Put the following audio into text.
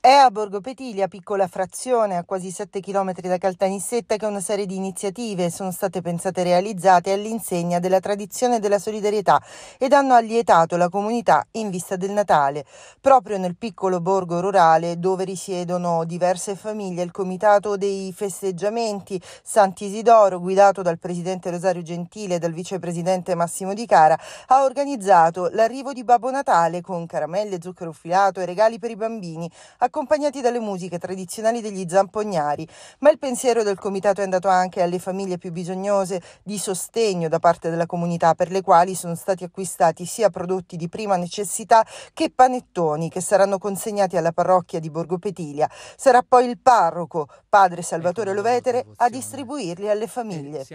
È a Borgo Petilia, piccola frazione a quasi 7 km da Caltanissetta, che una serie di iniziative sono state pensate e realizzate all'insegna della tradizione della solidarietà ed hanno allietato la comunità in vista del Natale. Proprio nel piccolo borgo rurale, dove risiedono diverse famiglie, il comitato dei festeggiamenti Sant'Isidoro, guidato dal presidente Rosario Gentile e dal vicepresidente Massimo Di Cara, ha organizzato l'arrivo di Babbo Natale con caramelle, zucchero filato e regali per i bambini accompagnati dalle musiche tradizionali degli zampognari, ma il pensiero del comitato è andato anche alle famiglie più bisognose di sostegno da parte della comunità per le quali sono stati acquistati sia prodotti di prima necessità che panettoni che saranno consegnati alla parrocchia di Borgo Petilia. Sarà poi il parroco, padre Salvatore ecco, Lovetere, a distribuirli alle famiglie.